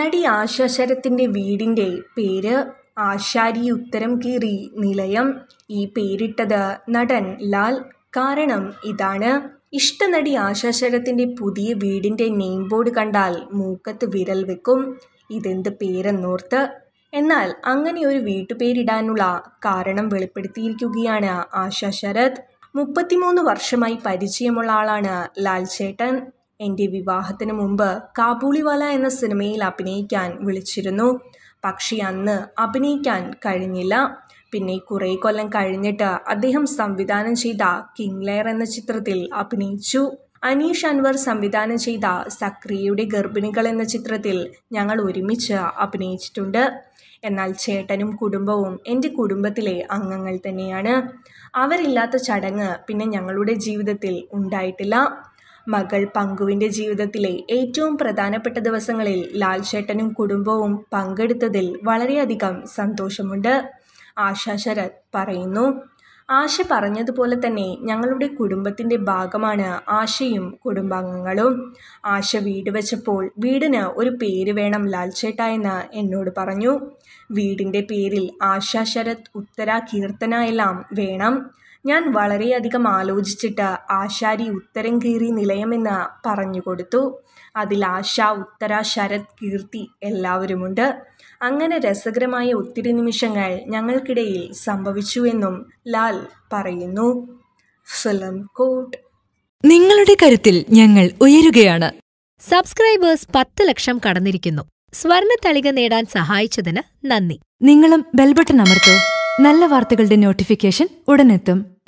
നടി ആശ ശരത്തിൻ്റെ വീടിൻ്റെ പേര് ആശാരി ഉത്തരം കീറി നിലയം ഈ പേരിട്ടത് നടൻ ലാൽ കാരണം ഇതാണ് ഇഷ്ടനടി ആശാ ശരത്തിൻ്റെ പുതിയ വീടിൻ്റെ നെയിം ബോർഡ് കണ്ടാൽ മൂക്കത്ത് വിരൽ വെക്കും ഇതെന്ത് പേരെന്നോർത്ത് എന്നാൽ അങ്ങനെ ഒരു വീട്ടുപേരിടാനുള്ള കാരണം വെളിപ്പെടുത്തിയിരിക്കുകയാണ് ആശാ ശരത് മുപ്പത്തിമൂന്ന് വർഷമായി പരിചയമുള്ള ആളാണ് ലാൽ ചേട്ടൻ എൻ്റെ വിവാഹത്തിന് മുമ്പ് കാബൂളിവാല എന്ന സിനിമയിൽ അഭിനയിക്കാൻ വിളിച്ചിരുന്നു പക്ഷേ അന്ന് അഭിനയിക്കാൻ കഴിഞ്ഞില്ല പിന്നെ കുറേ കൊല്ലം കഴിഞ്ഞിട്ട് അദ്ദേഹം സംവിധാനം ചെയ്ത കിങ് ലെയർ എന്ന ചിത്രത്തിൽ അഭിനയിച്ചു അനീഷ് അൻവർ സംവിധാനം ചെയ്ത സക്രിയയുടെ ഗർഭിണികൾ എന്ന ചിത്രത്തിൽ ഞങ്ങൾ ഒരുമിച്ച് അഭിനയിച്ചിട്ടുണ്ട് എന്നാൽ ചേട്ടനും കുടുംബവും എൻ്റെ കുടുംബത്തിലെ അംഗങ്ങൾ തന്നെയാണ് അവരില്ലാത്ത ചടങ്ങ് പിന്നെ ഞങ്ങളുടെ ജീവിതത്തിൽ ഉണ്ടായിട്ടില്ല മകൾ പങ്കുവിൻ്റെ ജീവിതത്തിലെ ഏറ്റവും പ്രധാനപ്പെട്ട ദിവസങ്ങളിൽ ലാൽചേട്ടനും കുടുംബവും പങ്കെടുത്തതിൽ വളരെയധികം സന്തോഷമുണ്ട് ആശാ ശരത് പറയുന്നു ആശ പറഞ്ഞതുപോലെ തന്നെ ഞങ്ങളുടെ കുടുംബത്തിൻ്റെ ഭാഗമാണ് ആശയും കുടുംബാംഗങ്ങളും ആശ വീട് വെച്ചപ്പോൾ വീടിന് ഒരു പേര് വേണം ലാൽചേട്ട എന്ന് എന്നോട് പറഞ്ഞു വീടിൻ്റെ പേരിൽ ആശാ ശരത് ഉത്തര കീർത്തന എല്ലാം വേണം ഞാൻ വളരെയധികം ആലോചിച്ചിട്ട് ആശാരി ഉത്തരം കീറി നിലയമെന്ന് പറഞ്ഞു കൊടുത്തു അതിൽ ആശ ഉത്തര ശരത് കീർത്തി എല്ലാവരുമുണ്ട് അങ്ങനെ രസകരമായ ഒത്തിരി നിമിഷങ്ങൾ ഞങ്ങൾക്കിടയിൽ സംഭവിച്ചു എന്നും ലാൽ പറയുന്നു ഫിലിം കോട്ട് നിങ്ങളുടെ കരുത്തിൽ ഞങ്ങൾ ഉയരുകയാണ് സബ്സ്ക്രൈബേഴ്സ് പത്ത് ലക്ഷം കടന്നിരിക്കുന്നു സ്വർണ്ണ തളിക നേടാൻ സഹായിച്ചതിന് നന്ദി നിങ്ങളും ബെൽബട്ടൺ അമർത്തു നല്ല വാർത്തകളുടെ നോട്ടിഫിക്കേഷൻ ഉടനെത്തും